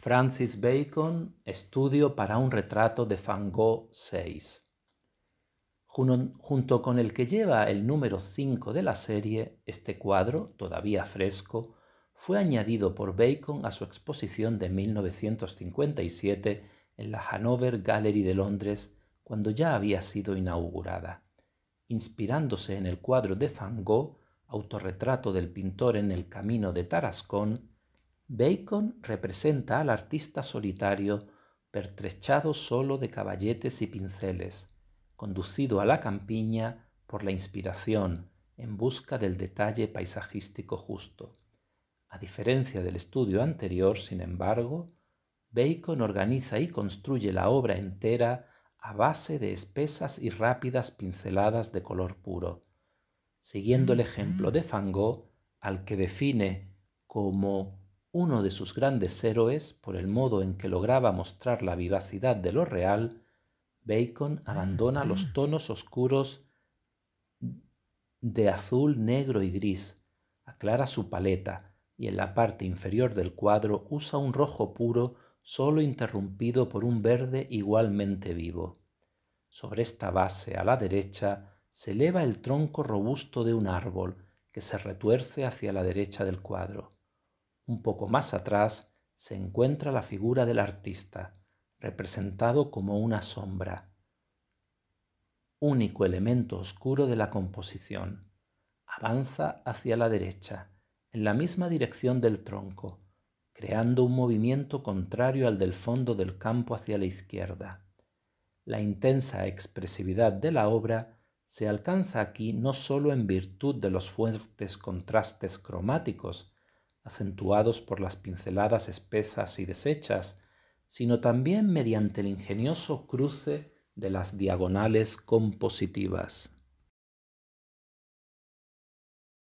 Francis Bacon, Estudio para un retrato de Van Gogh 6. Junto con el que lleva el número 5 de la serie, este cuadro, todavía fresco, fue añadido por Bacon a su exposición de 1957 en la Hanover Gallery de Londres cuando ya había sido inaugurada. Inspirándose en el cuadro de Van Gogh, autorretrato del pintor en el camino de Tarascón, Bacon representa al artista solitario, pertrechado solo de caballetes y pinceles, conducido a la campiña por la inspiración, en busca del detalle paisajístico justo. A diferencia del estudio anterior, sin embargo, Bacon organiza y construye la obra entera a base de espesas y rápidas pinceladas de color puro, siguiendo el ejemplo de Fango, al que define como uno de sus grandes héroes, por el modo en que lograba mostrar la vivacidad de lo real, Bacon abandona los ah. tonos oscuros de azul, negro y gris, aclara su paleta y en la parte inferior del cuadro usa un rojo puro solo interrumpido por un verde igualmente vivo. Sobre esta base a la derecha se eleva el tronco robusto de un árbol que se retuerce hacia la derecha del cuadro. Un poco más atrás se encuentra la figura del artista, representado como una sombra, único elemento oscuro de la composición. Avanza hacia la derecha, en la misma dirección del tronco, creando un movimiento contrario al del fondo del campo hacia la izquierda. La intensa expresividad de la obra se alcanza aquí no solo en virtud de los fuertes contrastes cromáticos acentuados por las pinceladas espesas y deshechas, sino también mediante el ingenioso cruce de las diagonales compositivas.